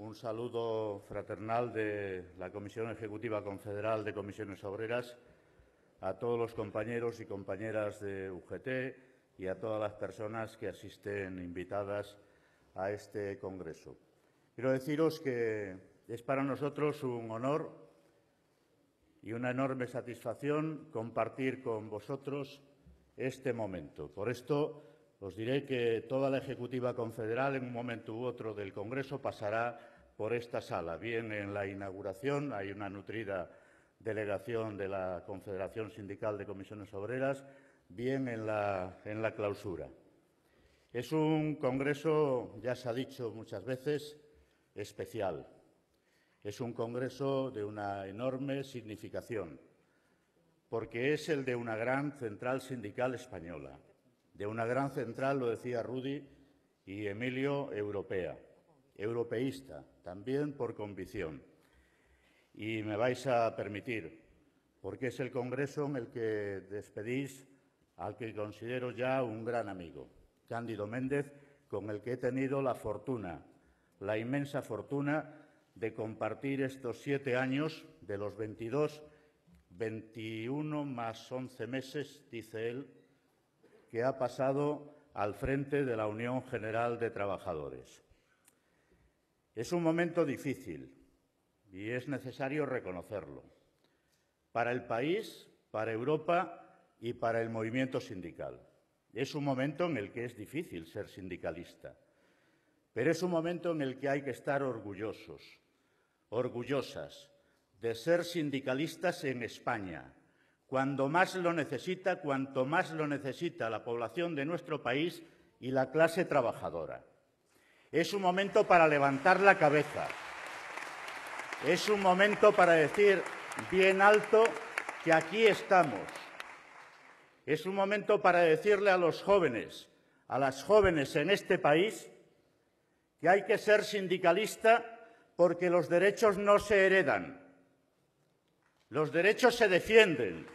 Un saludo fraternal de la Comisión Ejecutiva Confederal de Comisiones Obreras a todos los compañeros y compañeras de UGT y a todas las personas que asisten invitadas a este Congreso. Quiero deciros que es para nosotros un honor y una enorme satisfacción compartir con vosotros este momento. Por esto os diré que toda la Ejecutiva Confederal en un momento u otro del Congreso pasará por esta sala. Bien en la inauguración, hay una nutrida delegación de la Confederación Sindical de Comisiones Obreras, bien en la, en la clausura. Es un Congreso, ya se ha dicho muchas veces, especial. Es un Congreso de una enorme significación, porque es el de una gran central sindical española, de una gran central, lo decía Rudy y Emilio, europea, europeísta, también por convicción. Y me vais a permitir, porque es el Congreso en el que despedís al que considero ya un gran amigo, Cándido Méndez, con el que he tenido la fortuna, la inmensa fortuna de compartir estos siete años de los 22, 21 más 11 meses, dice él, que ha pasado al frente de la Unión General de Trabajadores. Es un momento difícil y es necesario reconocerlo para el país, para Europa y para el movimiento sindical. Es un momento en el que es difícil ser sindicalista, pero es un momento en el que hay que estar orgullosos, orgullosas de ser sindicalistas en España, cuando más lo necesita, cuanto más lo necesita la población de nuestro país y la clase trabajadora. Es un momento para levantar la cabeza. Es un momento para decir bien alto que aquí estamos. Es un momento para decirle a los jóvenes, a las jóvenes en este país, que hay que ser sindicalista porque los derechos no se heredan. Los derechos se defienden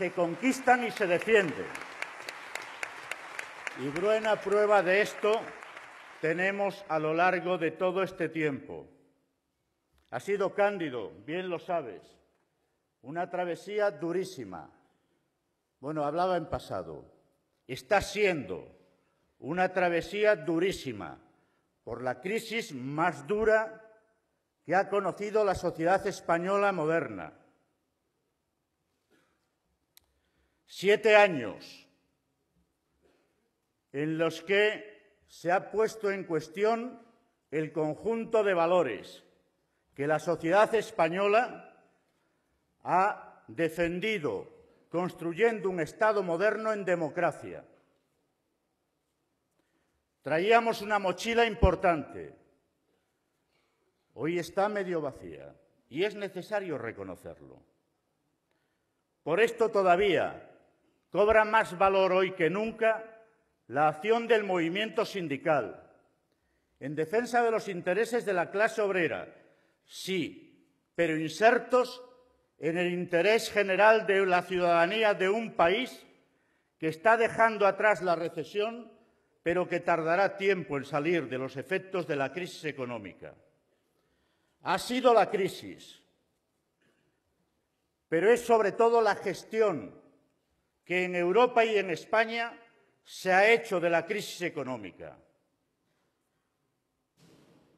se conquistan y se defienden. Y buena prueba de esto tenemos a lo largo de todo este tiempo. Ha sido Cándido, bien lo sabes, una travesía durísima. Bueno, hablaba en pasado. Está siendo una travesía durísima por la crisis más dura que ha conocido la sociedad española moderna. siete años en los que se ha puesto en cuestión el conjunto de valores que la sociedad española ha defendido construyendo un Estado moderno en democracia. Traíamos una mochila importante. Hoy está medio vacía y es necesario reconocerlo. Por esto todavía Cobra más valor hoy que nunca la acción del movimiento sindical en defensa de los intereses de la clase obrera, sí, pero insertos en el interés general de la ciudadanía de un país que está dejando atrás la recesión, pero que tardará tiempo en salir de los efectos de la crisis económica. Ha sido la crisis, pero es sobre todo la gestión que en Europa y en España se ha hecho de la crisis económica.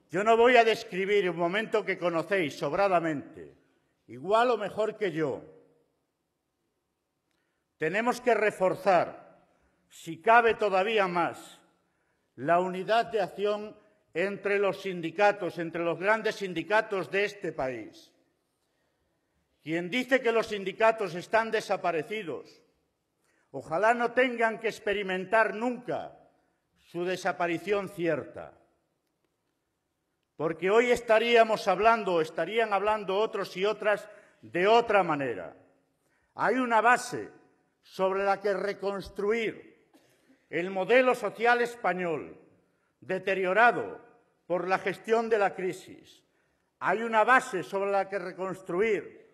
Yo no voy a describir un momento que conocéis sobradamente, igual o mejor que yo. Tenemos que reforzar, si cabe todavía más, la unidad de acción entre los sindicatos, entre los grandes sindicatos de este país. Quien dice que los sindicatos están desaparecidos Ojalá no tengan que experimentar nunca su desaparición cierta. Porque hoy estaríamos hablando, estarían hablando otros y otras de otra manera. Hay una base sobre la que reconstruir el modelo social español deteriorado por la gestión de la crisis. Hay una base sobre la que reconstruir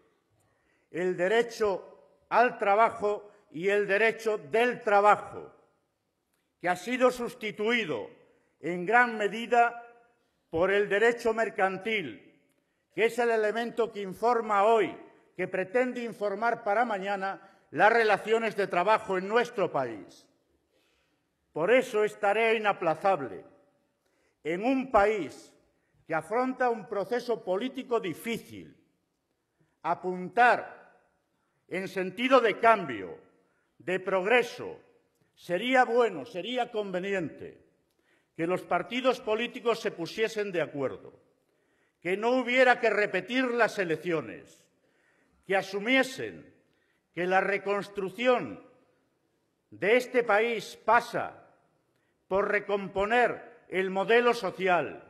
el derecho al trabajo y el derecho del trabajo, que ha sido sustituido en gran medida por el derecho mercantil, que es el elemento que informa hoy, que pretende informar para mañana las relaciones de trabajo en nuestro país. Por eso es tarea inaplazable en un país que afronta un proceso político difícil apuntar en sentido de cambio de progreso, sería bueno, sería conveniente que los partidos políticos se pusiesen de acuerdo, que no hubiera que repetir las elecciones, que asumiesen que la reconstrucción de este país pasa por recomponer el modelo social,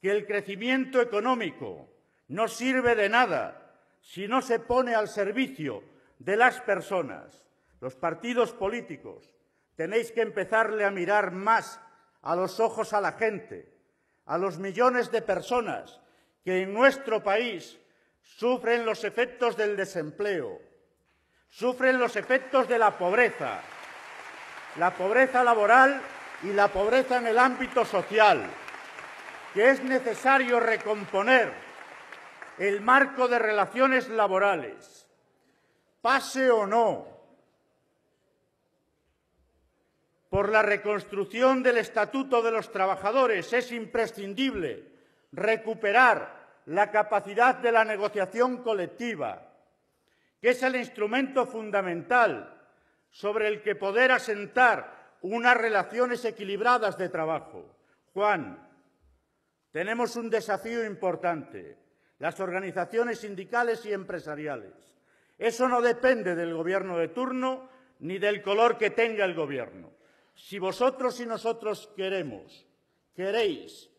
que el crecimiento económico no sirve de nada si no se pone al servicio de las personas los partidos políticos tenéis que empezarle a mirar más a los ojos a la gente, a los millones de personas que en nuestro país sufren los efectos del desempleo, sufren los efectos de la pobreza, la pobreza laboral y la pobreza en el ámbito social, que es necesario recomponer el marco de relaciones laborales, pase o no por la reconstrucción del Estatuto de los Trabajadores es imprescindible recuperar la capacidad de la negociación colectiva, que es el instrumento fundamental sobre el que poder asentar unas relaciones equilibradas de trabajo. Juan, tenemos un desafío importante, las organizaciones sindicales y empresariales. Eso no depende del gobierno de turno ni del color que tenga el gobierno. Si vosotros y nosotros queremos, queréis,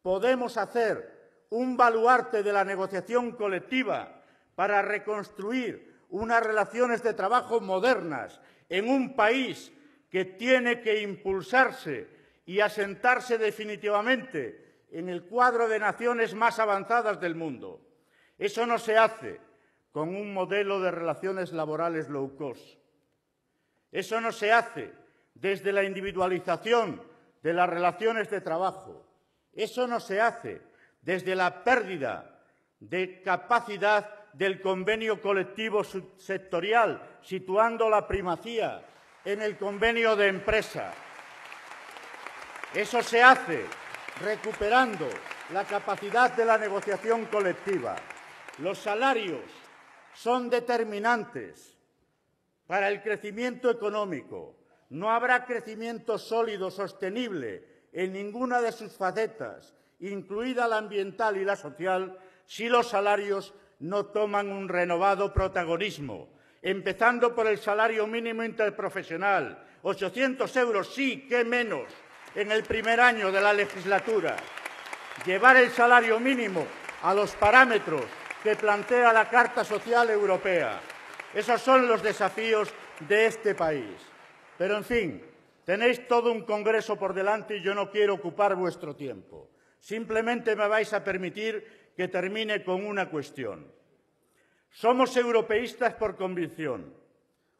podemos hacer un baluarte de la negociación colectiva para reconstruir unas relaciones de trabajo modernas en un país que tiene que impulsarse y asentarse definitivamente en el cuadro de naciones más avanzadas del mundo. Eso no se hace con un modelo de relaciones laborales low cost. Eso no se hace desde la individualización de las relaciones de trabajo. Eso no se hace desde la pérdida de capacidad del convenio colectivo sectorial, situando la primacía en el convenio de empresa. Eso se hace recuperando la capacidad de la negociación colectiva. Los salarios son determinantes para el crecimiento económico, no habrá crecimiento sólido, sostenible, en ninguna de sus facetas, incluida la ambiental y la social, si los salarios no toman un renovado protagonismo, empezando por el salario mínimo interprofesional, 800 euros, sí, qué menos, en el primer año de la legislatura. Llevar el salario mínimo a los parámetros que plantea la Carta Social Europea. Esos son los desafíos de este país. Pero, en fin, tenéis todo un Congreso por delante y yo no quiero ocupar vuestro tiempo. Simplemente me vais a permitir que termine con una cuestión. Somos europeístas por convicción.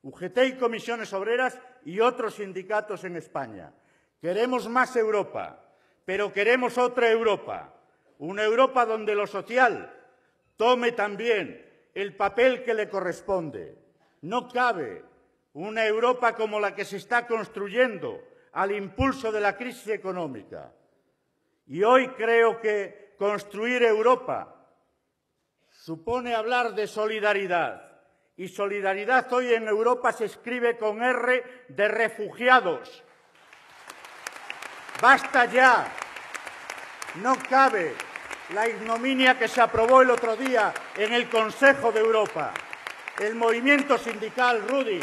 UGT y comisiones obreras y otros sindicatos en España. Queremos más Europa, pero queremos otra Europa. Una Europa donde lo social tome también el papel que le corresponde. No cabe una Europa como la que se está construyendo al impulso de la crisis económica. Y hoy creo que construir Europa supone hablar de solidaridad. Y solidaridad hoy en Europa se escribe con R de refugiados. Basta ya. No cabe la ignominia que se aprobó el otro día en el Consejo de Europa. El movimiento sindical, Rudy,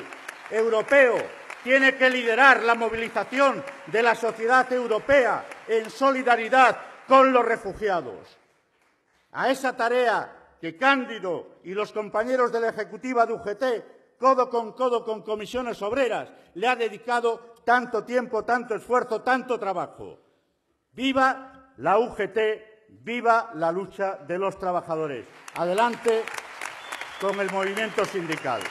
europeo tiene que liderar la movilización de la sociedad europea en solidaridad con los refugiados. A esa tarea que Cándido y los compañeros de la Ejecutiva de UGT, codo con codo con comisiones obreras, le ha dedicado tanto tiempo, tanto esfuerzo, tanto trabajo. Viva la UGT, viva la lucha de los trabajadores. Adelante con el movimiento sindical.